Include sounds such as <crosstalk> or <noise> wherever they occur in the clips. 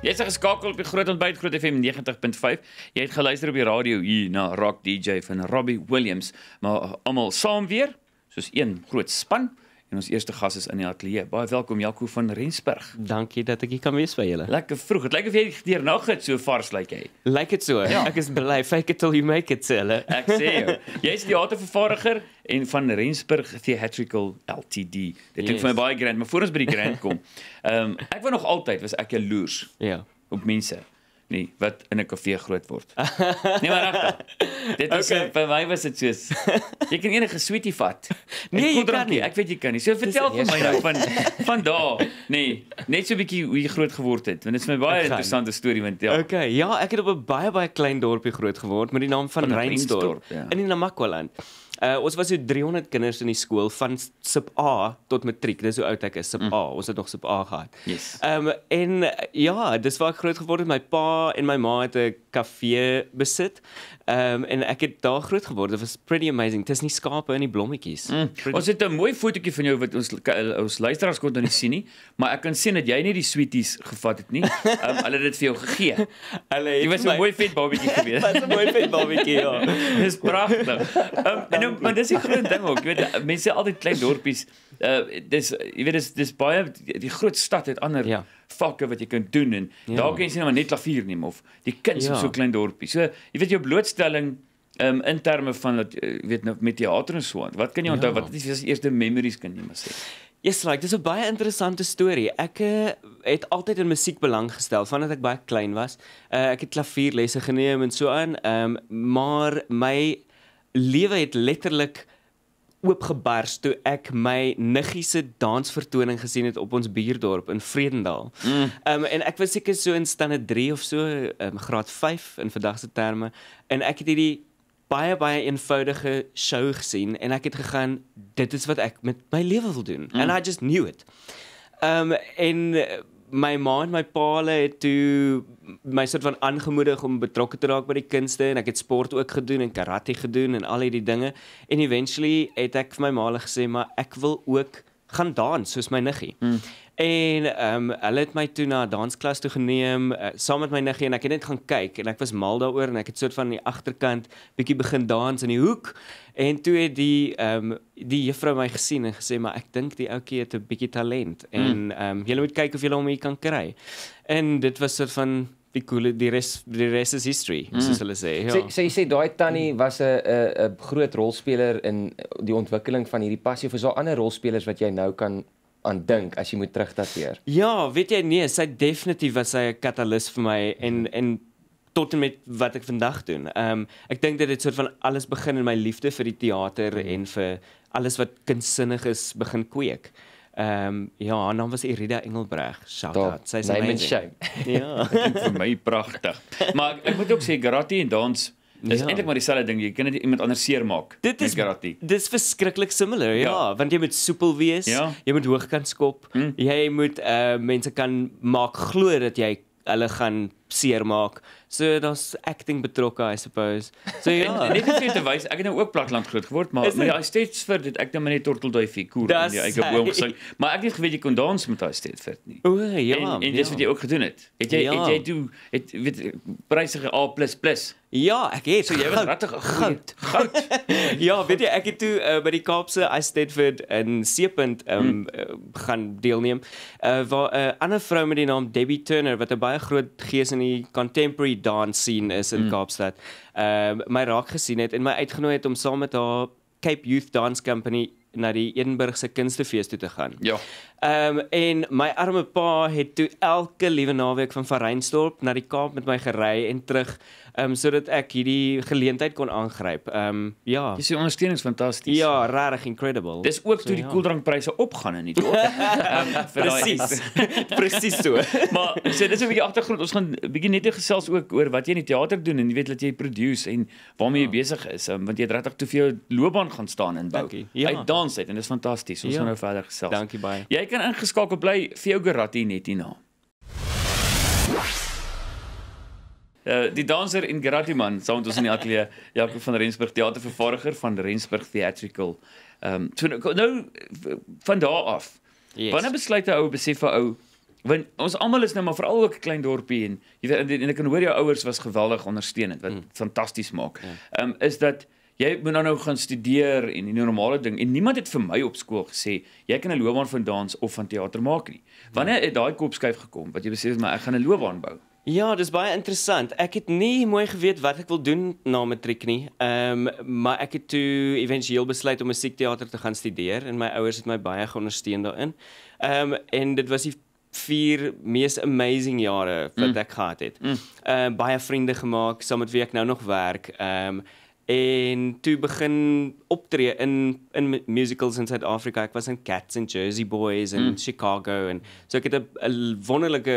Jy sê geskakel op die Groot Ontbyt Groot FM 90.5. Jy het geluister op die radio hier na Rock DJ van Robbie Williams, maar eh, almal saam weer soos een groot span. En ons eerste gas is in die ateljee. Baie welkom Jaco van Rensberg. Dankie dat ek hier kan wees by julle. Lekker vroeg. Dit lyk of jy hier nog het so vars lyk jy. Lyk dit so? Ja. Ek is bly fake it till you make it, Cela. Ek sê jou. Jy is die theatervervaardiger en van Rensberg Theatrical Ltd. Dit klink yes. vir my baie grand, maar voor ons by die grand kom. Ehm um, ek wou nog altyd was ek jaloers. Ja. Op mense nie wat in 'n kafee groot word. <laughs> Nee, maar regtig. Dit is okay. vir my was dit soos jy kan enige sweetie vat. <laughs> Nee, jy kan nie. Ek weet jy kan nie. So vertel vir my nou van <laughs> van daar, nê, nee, net so 'n bietjie hoe jy groot geword het, want dit is vir my baie interessante storie om te tel. Okay, ja, ek het op 'n baie baie klein dorpie groot geword met die naam van, van Reinsdorp ja. in die Namakwa land. Uh ons was so 300 kinders in die skool van sub A tot matriek. Dis hoe oud ek is, sub mm. A. Ons het nog sub A gehad. Yes. Um en eh, ja, dis waar ek groot geword het. My pa en my ma het 'n kafee besit. Ehm um, en ek het daar groot geword. It was pretty amazing. Dis nie skape in die blommetjies. Mm. Ons het 'n mooi fotootjie van jou wat ons ons luisteraars kon nou nie sien nie, maar ek kan sien dat jy nie die sweeties gevat het nie. <laughs> Ehm um, hulle het dit vir jou gegee. Hulle het Jy was 'n my... mooi vet babetjie gewees. <laughs> Was 'n mooi vet babetjie. Ja. <laughs> dis pragtig. Ehm um, en nou, maar dis die groot ding ook. Jy weet mense altyd klein dorpies uh, dis jy weet dis dis baie die groot stad het ander ja. vakke wat jy kan doen en ja. daar kan jy nie maar net klavier neem of die kinders ja. in so klein dorpie. So jy weet jou blootstelling um, in terme van dat eh, jy weet nou met teater en so aan. Wat kan jy ja. onthou ja. wat is jou eerste memories kan jy maar sê? Yes, like dis 'n baie interessante storie. Ek uh, het altyd in musiek belang gestel vandat ek baie klein was. Uh, ek het klavierlesse geneem en so aan. Ehm um, maar my lewe het letterlik oopgebars toe ek my niggie se dansvertoning gesien het op ons buurdorp in Vredendaal. Mm. Ehm mm. um, en ek was seker so in standaard 3 of so, ehm um, graad 5 in vandag se terme en ek het hierdie baie baie eenvoudige show gesien en ek het gegaan dit is wat ek met my lewe wil doen mm. and I just knew it. Ehm um, en my ma en my pa het toe my soort van aangemoedig om betrokke te raak by die kunste en ek het sport ook gedoen en karate gedoen en al hierdie dinge en eventually het ek vir my ma gesê maar ek wil ook gaan dans soos my niggie. Mm. En ehm um, hulle het my toe na dansklas toe geneem uh, saam met my niggie en ek het net gaan kyk en ek was mal daaroor en ek het soort van aan die agterkant bietjie begin dans in die hoek en toe het die ehm um, die juffrou my gesien en gesê maar ek dink die ouetjie het 'n bietjie talent hmm. en ehm mm. um, jy moet kyk of jy hom hier kan kry. En dit was soort van die cool die res die res is history mm. soos hulle sê. Ja. Sê sê daai tannie was 'n 'n 'n groot rolspeler in die ontwikkeling van hierdie passie of is daar ander rolspelers wat jy nou kan aan dink as jy moet terugdateer? Ja, weet jy nee, sy definitief was sy 'n katalis vir my en en tot en met wat ek vandag doen. Ehm um, ek dink dit het soort van alles begin in my liefde vir die teater mm. en vir alles wat kunstsinnig is begin kweek. Ehm um, ja, haar naam was Irida Engelbreg. Shout Top. out. Sy ja. <laughs> is amazing. Ja, vir my pragtig. Maar ek moet ook sê Gratie en Dance Dit is ja. eintlik maar dieselfde ding, jy kan net iemand anders seermaak. Dit is gratis. Dit is verskriklik similar, ja. ja, want jy moet soepel wees. Ja. Jy moet hoog kan skop. Mm. Jy moet eh uh, mense kan maak glo dat jy hulle gaan seermaak. So daar's acting betrokke, I suppose. So <laughs> ja, net om te wys, ek het nou ook platland groot geword, maar maar ja, hy steeds vir dit ek nou net tortelduifie koer in die eie boom gesing. Maar ek het geweet jy kon dans met daai steeds vir nie. O, ja. En, en dis ja. wat jy ook gedoen het. Het jy ja. het jy doen het weet pryse A++. Ja, ek het so jy was regtig goud. Goud. <laughs> ja, weet jy ek het toe uh, by die Kaapse Istedford in Seepunt um, hmm. uh, gaan deelneem. Uh waar 'n uh, ander vrou met die naam Debbie Turner wat 'n baie groot gees in die contemporary dance scene is in hmm. Kaapstad. Um uh, my raak gesien het en my uitgenooi het om saam met haar Cape Youth Dance Company na die Edinburgh se kunstefees toe te gaan. Ja. Ehm um, en my arme pa het toe elke liewe naweek van Vereinsdorp na die Kaap met my gery en terug ehm um, sodat ek hierdie geleentheid kon aangryp. Ehm um, ja. Dis die ondersteuning is fantasties. Ja, regtig incredible. Dis ook so, toe die ja. koeldrankpryse opgaan in die dorp. Ehm presies. <laughs> Presies so. <laughs> maar so dis 'n bietjie agtergrond. Ons gaan bietjie net gesels ook oor wat jy in die teater doen en jy weet dat jy produce en waarmee ja. jy besig is um, want jy het regtig te veel loopbaan gaan staan in bou. Ja. Uit dans uit en dis fantasties. Ons ja. gaan nou verder gesels. Dankie baie. Jy kan ingeskakel bly vir jou Gerati net hierna. Uh, die danser en Gratiman saam met ons in die ateljee <laughs> Jaco van Rensburg teatervervaardiger van Rensburg Theatrical. Ehm um, so nou, nou van daar af. Yes. Wanneer besluit 'n ou besef vir ou want ons almal is nou maar veral ook 'n klein dorpie en jy weet en ek kan hoor jou ouers was geweldig ondersteunend wat mm. fantasties maak. Ja. Ehm yeah. um, is dat jy moet nou nou gaan studeer en die normale ding en niemand het vir my op skool gesê jy kan 'n loopbaan van dans of van teater maak nie. Wanneer het daai kop skuif gekom wat jy besef maar ek gaan 'n loopbaan bou? Ja, dis baie interessant. Ek het nie mooi geweet wat ek wil doen na matriek nie. Ehm, um, maar ek het toe éventueel besluit om musiekteater te gaan studeer en my ouers het my baie geondersteun daarin. Ehm um, en dit was die vier mees amazing jare wat mm. ek gehad het. Mm. Ehm mm. um, baie vriende gemaak, saam met wie ek nou nog werk. Ehm um, en toe begin optree in in musicals in Suid-Afrika. Ek was in Cats and Jersey Boys en mm. Chicago en so ek het 'n wonderlike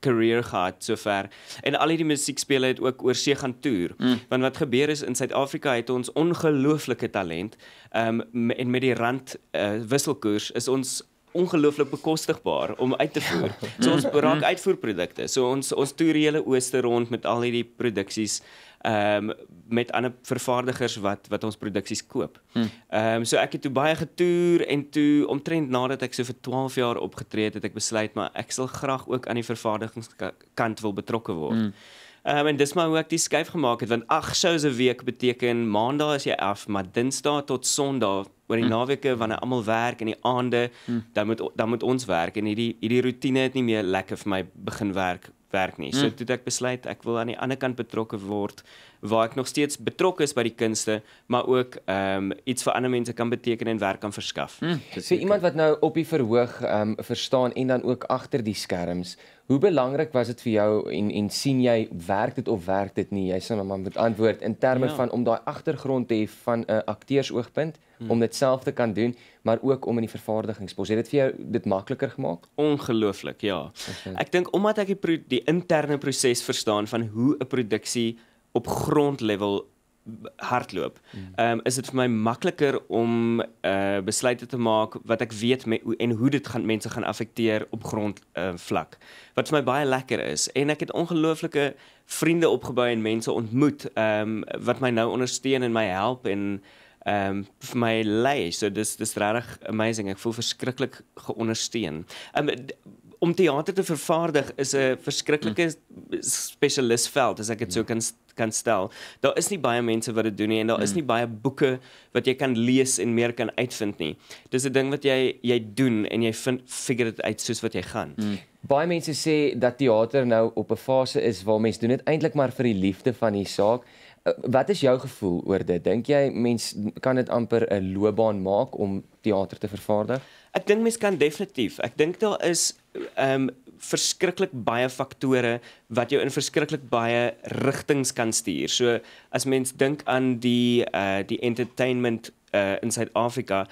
karier eh, uh, gehad sover. En al hierdie musiekspele het ook oor see gaan toer. Mm. Want wat gebeur is in Suid-Afrika het ons ongelooflike talent. Ehm um, en met die rand uh, wisselkoers is ons ongelooflik bekostigbaar om uit te voer. Ja. So ons braak hmm. uitvoerprodukte. So ons ons toer hele ooste rond met al hierdie produksies ehm um, met ander vervaardigers wat wat ons produksies koop. Hm. Ehm um, so ek het toe baie getoer en toe omtrent nadat ek so vir 12 jaar opgetree het, het ek besluit maar ek sal graag ook aan die vervaardigingskant wil betrokke word. Hm. Ehm um, en dis maar hoe ek die skuif gemaak het want ag shows 'n week beteken maandag is jy af, maar dinsdag tot sonderdag oor die hm. naweke wanneer almal werk in die aande, dan moet dan moet ons werk en hierdie hierdie rotine het nie meer lekker vir my begin werk werk nie. So hmm. toe het ek besluit ek wil aan die ander kant betrokke word waar ek nog steeds betrokke is by die kunste, maar ook ehm um, iets vir ander mense kan beteken en werk kan verskaf. Hmm. So iemand wat nou op die verhoog ehm um, verstaan en dan ook agter die skerms, hoe belangrik was dit vir jou en en sien jy werk dit of werk dit nie? Jy sê nou maar moet antwoord in terme ja. van om daai agtergrond te hê van 'n akteursoogpunt. Mm. om dit self te kan doen, maar ook om in die vervaardigingsproses. Het dit vir jou dit makliker gemaak? Ongelooflik, ja. Okay. Ek dink omdat ek die die interne proses verstaan van hoe 'n produksie op grondlevel hardloop. Mm. Ehm um, is dit vir my makliker om eh uh, besluite te maak wat ek weet met, en hoe dit gaan mense gaan affekteer op grond ehm uh, vlak. Wat vir my baie lekker is en ek het ongelooflike vriende opgebou en mense ontmoet ehm um, wat my nou ondersteun en my help en ehm um, vir my lei. So dis dis regtig amazing. Ek voel verskriklik geondersteun. Um, om teater te vervaardig is 'n verskriklike spesialisveld as ek dit so ja. kan kan stel. Daar is nie baie mense wat dit doen nie en daar is mm. nie baie boeke wat jy kan lees en meer kan uitvind nie. Dis 'n ding wat jy jy doen en jy vind figure dit uit soos wat jy gaan. Mm. Baie mense sê dat teater nou op 'n fase is waar mense doen dit eintlik maar vir die liefde van die saak. Eh, wat is jou gevoel oor dit? Dink jy mens kan dit amper 'n loopbaan maak om teater te vervaardig? Ek dink mens kan definitief. Ek dink daar is ehm um, verskriklik baie faktore wat jou in verskriklik baie rigtings kan stuur. So as mens dink aan die uh die entertainment uh in Suid-Afrika,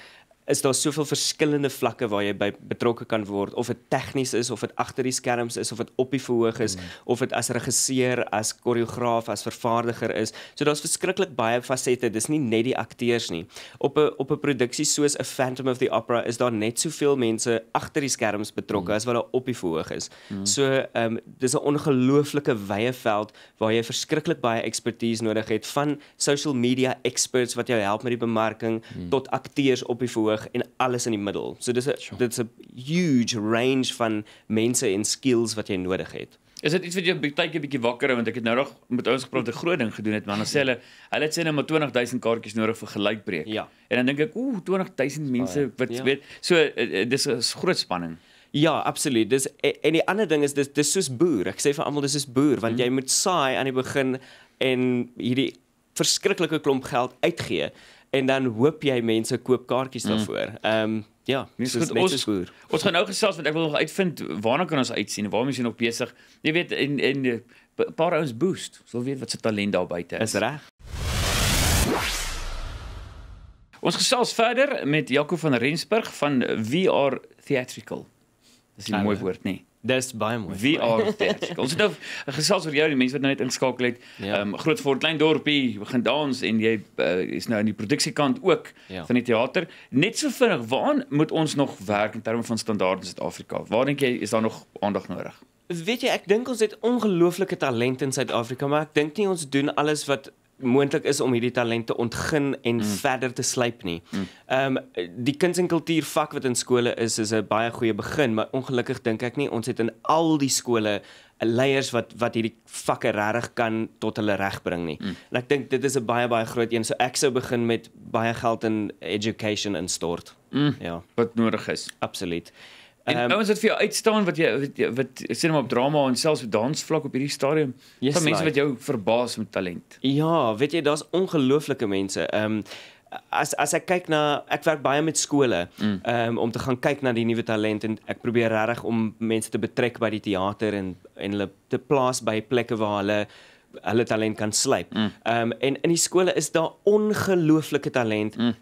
is daar soveel verskillende vlakke waar jy by betrokke kan word of dit tegnies is of dit agter die skerms is of dit op die verhoog is mm. of dit as regisseur as koreograaf as vervaardiger is so daar's verskriklik baie fasette dis nie net die akteurs nie op 'n op 'n produksie soos a Phantom of the Opera is daar net soveel mense agter die skerms betrokke mm. as wat daar op die verhoog is mm. so um, dis 'n ongelooflike wye veld waar jy verskriklik baie ekspertise nodig het van social media experts wat jou help met die bemarking mm. tot akteurs op die verhoog hoog en alles in die middel. So dis 'n sure. dit's 'n huge range van mense en skills wat jy nodig het. Is dit iets wat jou baie bietjie wakker hou want ek het nou nog met ons gepraat oor 'n groot ding gedoen het maar dan sê hulle hulle het sê nou maar 20000 kaartjies nodig vir gelykbreek. Ja. En dan dink ek ooh 20000 mense wat ja. weet so eh, eh, dis 'n groot spanning. Ja, absoluut. Dis eh, en die ander ding is dis dis soos boer. Ek sê vir almal dis is boer want hmm. jy moet saai aan die begin en hierdie verskriklike klomp geld uitgee en dan hoop jy mense koop kaartjies mm. daarvoor. Ehm um, ja, dis nee, net so skoor. Ons gaan nou gesels want ek wil nog uitvind waarna kan ons uitsien? Waarmee is jy nog besig? Jy weet en en 'n paar ons boost. Ons wil weet wat se talent daar buite is. Is reg. Ons gesels verder met Jaco van Rensburg van VR Theatrical. Dis 'n mooi woord, nee. Dis baie mooi. Wie are there? Ons het nou gesels oor jou en die mense wat nou net inskakel het. Ja. Ehm ja. um, groot voor klein dorpie begin dans en jy uh, is nou aan die produksiekant ook ja. van die teater. Net so vinnig, waar moet ons nog werk in terme van standaarde in Suid-Afrika? Waar dink jy is daar nog aandag nodig? Weet jy, ek dink ons het ongelooflike talent in Suid-Afrika, maar ek dink nie ons doen alles wat moontlik is om hierdie talente ontgin en mm. verder te slyp nie. Mm. Ehm um, die kuns en kultuur vak wat in skole is is 'n baie goeie begin, maar ongelukkig dink ek nie ons het in al die skole leiers wat wat hierdie vakke regtig kan tot hulle reg bring nie. Mm. En ek dink dit is 'n baie baie groot een. So ek sou begin met baie geld in education instort. Mm. Ja, wat nodig is. Absoluut. En um, ouens wat vir jou uitstaan wat jy wat, wat sê net op drama en selfs op dansvlak op hierdie stadium, yes, van mense like. wat jou verbaas met talent. Ja, weet jy daar's ongelooflike mense. Ehm um, As as ek kyk na ek werk baie met skole mm. um, om te gaan kyk na die nuwe talent en ek probeer regtig om mense te betrek by die teater en en hulle te plaas by plekke waar hulle hulle talent kan slyp. Mm. Ehm mm. um, en in die skole is daar ongelooflike talent mm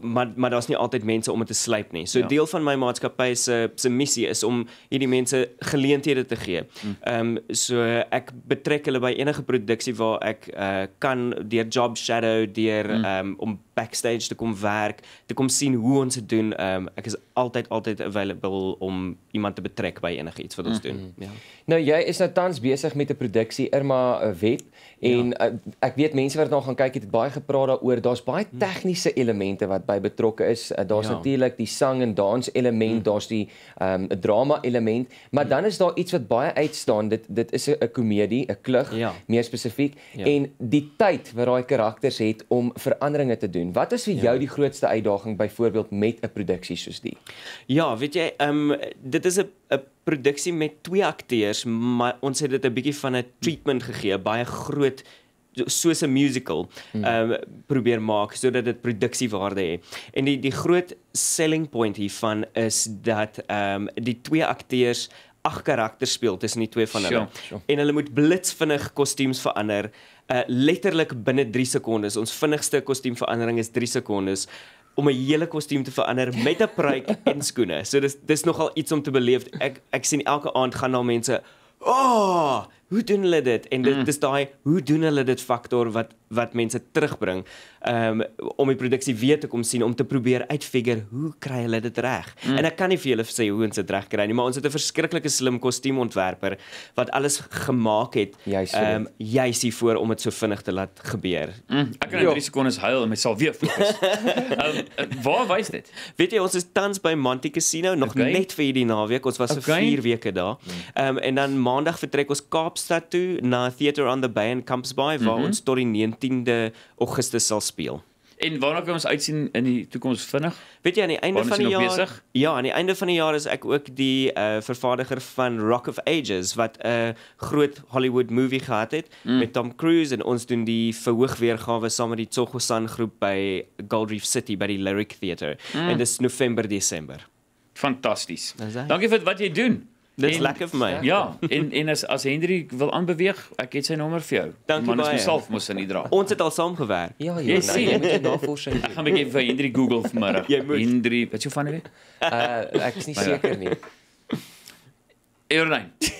maar maar daar's nie altyd mense om dit te slyp nie. So ja. deel van my maatskappy se se missie is om hierdie mense geleenthede te gee. Hmm. Ehm um, so ek betrek hulle by enige produksie waar ek uh, kan deur job shadow, deur hmm. ehm um, om backstage te kom werk, te kom sien hoe ons dit doen. Ehm um, ek is altyd altyd available om iemand te betrek by enige iets wat ons hmm, doen. Ja. ja. Nou jy is nou tans besig met 'n produksie Irma eh, Web en ja. Eh, ek weet mense wat nou gaan kyk het, het baie gepraat daaroor. Daar's baie tegniese elemente aspekte wat by betrokke is. Eh, daar's ja. natuurlik die sang en dans element, mm. daar's die ehm um, drama element, maar mm. dan is daar iets wat baie uitstaan. Dit dit is 'n komedie, 'n klug ja. meer spesifiek ja. en die tyd wat daai karakters het om veranderinge te doen. Wat is vir ja. jou die grootste uitdaging byvoorbeeld met 'n produksie soos die? Ja, weet jy, ehm um, dit is 'n 'n produksie met twee akteurs, maar ons het dit 'n bietjie van 'n treatment gegee, baie groot soos 'n musical hmm. ehm um, probeer maak sodat dit produksiewaarde het. En die die groot selling point hiervan is dat ehm um, die twee akteurs ag karakter speel tussen die twee van hulle. Sure, sure. En hulle moet blitsvinnig kostuums verander. Uh letterlik binne 3 sekondes. Ons vinnigste kostuumverandering is 3 sekondes om 'n hele kostuum te verander met 'n pruik <laughs> en skoene. So dis dis nogal iets om te beleef. Ek ek sien elke aand gaan daar mense, "Ag, oh, hoe doen hulle dit en dit mm. is daai hoe doen hulle dit faktor wat wat mense terugbring um, om die produksie weer te kom sien om te probeer uitfigure hoe kry hulle dit reg. Mm. En ek kan nie vir julle sê hoe ons dit reg kry nie, maar ons het 'n verskriklike slim kostuumontwerper wat alles gemaak het. Juist. Ehm um, juist hier voor om dit so vinnig te laat gebeur. Mm. Ek kan in 3 ja. sekondes huil en myself weer fokus. um, <laughs> waar wys dit? Weet jy ons is tans by Monte Casino nog okay. net vir hierdie naweek. Ons was vir okay. 4 weke daar. Mm. Ehm mm. um, en dan maandag vertrek ons Kaapstad toe na Theatre on the Bay in Camps Bay waar mm -hmm. ons tot die 9 10de Augustus sal speel. En waarna kan ons uitsien in die toekoms vinnig? Weet jy aan die einde van die jaar? Bezig? Ja, aan die einde van die jaar is ek ook die uh, vervaardiger van Rock of Ages wat 'n eh, groot Hollywood movie gehad het mm. met Tom Cruise en ons doen die verhoogweergawe saam met die Tsogosan groep by Gold Reef City by die Lyric Theatre mm. in November Desember. Fantasties. Dankie vir wat jy doen. Dit's lekker vir my. Ja, ja, en en as as Hendrik wil aanbeweeg, ek het sy nommer vir jou. Dankie baie. Man is myself moes in die dra. Ons het al saam gewerk. Ja, ja. Yes, nee, nee, nee, nee, nee, nee. Ek gaan begin vir Hendrik Google vanmiddag. Hendrik, wat jy van hom weet? Uh, eh, ek is nie ja. seker nie. Eerlik.